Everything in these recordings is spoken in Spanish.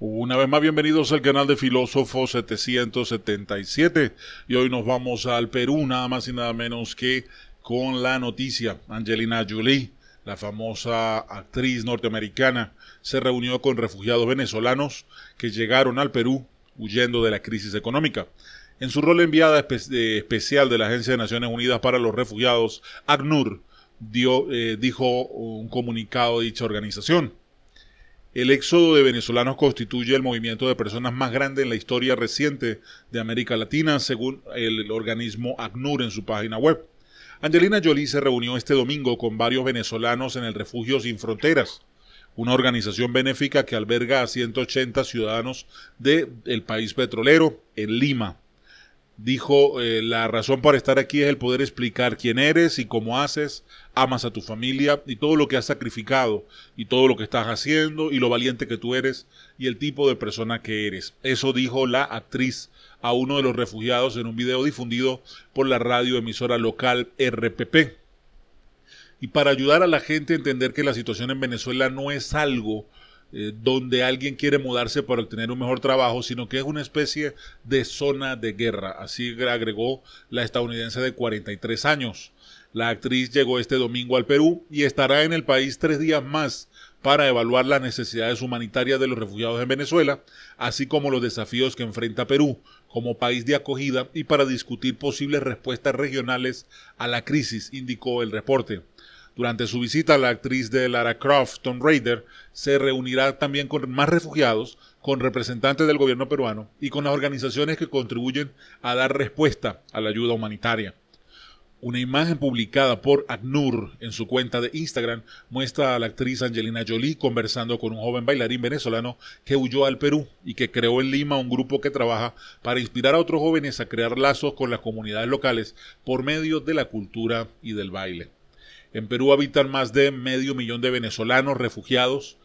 Una vez más, bienvenidos al canal de Filósofo 777 y hoy nos vamos al Perú, nada más y nada menos que con la noticia. Angelina Jolie, la famosa actriz norteamericana, se reunió con refugiados venezolanos que llegaron al Perú huyendo de la crisis económica. En su rol enviada especial de la Agencia de Naciones Unidas para los Refugiados, ACNUR, dio, eh, dijo un comunicado de dicha organización. El éxodo de venezolanos constituye el movimiento de personas más grande en la historia reciente de América Latina, según el organismo ACNUR en su página web. Angelina Jolie se reunió este domingo con varios venezolanos en el Refugio Sin Fronteras, una organización benéfica que alberga a 180 ciudadanos del país petrolero en Lima dijo, eh, la razón para estar aquí es el poder explicar quién eres y cómo haces, amas a tu familia y todo lo que has sacrificado y todo lo que estás haciendo y lo valiente que tú eres y el tipo de persona que eres. Eso dijo la actriz a uno de los refugiados en un video difundido por la radio emisora local RPP. Y para ayudar a la gente a entender que la situación en Venezuela no es algo eh, donde alguien quiere mudarse para obtener un mejor trabajo, sino que es una especie de zona de guerra. Así agregó la estadounidense de 43 años. La actriz llegó este domingo al Perú y estará en el país tres días más para evaluar las necesidades humanitarias de los refugiados en Venezuela, así como los desafíos que enfrenta Perú como país de acogida y para discutir posibles respuestas regionales a la crisis, indicó el reporte. Durante su visita, la actriz de Lara Croft, Tom Raider, se reunirá también con más refugiados, con representantes del gobierno peruano y con las organizaciones que contribuyen a dar respuesta a la ayuda humanitaria. Una imagen publicada por ACNUR en su cuenta de Instagram muestra a la actriz Angelina Jolie conversando con un joven bailarín venezolano que huyó al Perú y que creó en Lima un grupo que trabaja para inspirar a otros jóvenes a crear lazos con las comunidades locales por medio de la cultura y del baile. En Perú habitan más de medio millón de venezolanos refugiados,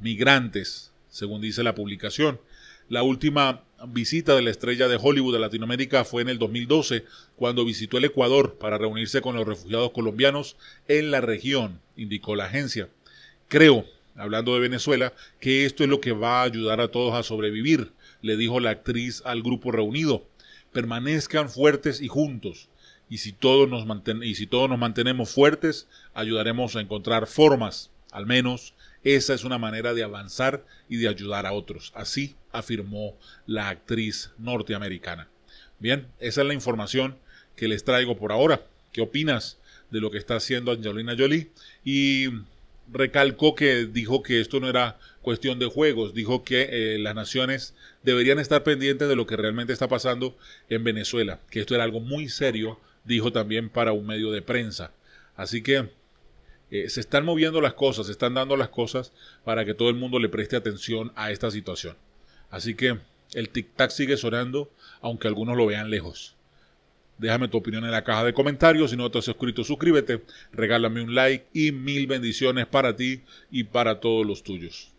migrantes, según dice la publicación. La última visita de la estrella de Hollywood a Latinoamérica fue en el 2012, cuando visitó el Ecuador para reunirse con los refugiados colombianos en la región, indicó la agencia. Creo, hablando de Venezuela, que esto es lo que va a ayudar a todos a sobrevivir, le dijo la actriz al grupo reunido. Permanezcan fuertes y juntos y si todos nos, y si todos nos mantenemos fuertes, ayudaremos a encontrar formas, al menos esa es una manera de avanzar y de ayudar a otros. Así afirmó la actriz norteamericana. Bien, esa es la información que les traigo por ahora. ¿Qué opinas de lo que está haciendo Angelina Jolie? Y recalcó que dijo que esto no era cuestión de juegos, dijo que eh, las naciones deberían estar pendientes de lo que realmente está pasando en Venezuela, que esto era algo muy serio dijo también para un medio de prensa. Así que eh, se están moviendo las cosas, se están dando las cosas para que todo el mundo le preste atención a esta situación. Así que el tic-tac sigue sonando, aunque algunos lo vean lejos. Déjame tu opinión en la caja de comentarios. Si no te has suscrito, suscríbete. Regálame un like y mil bendiciones para ti y para todos los tuyos.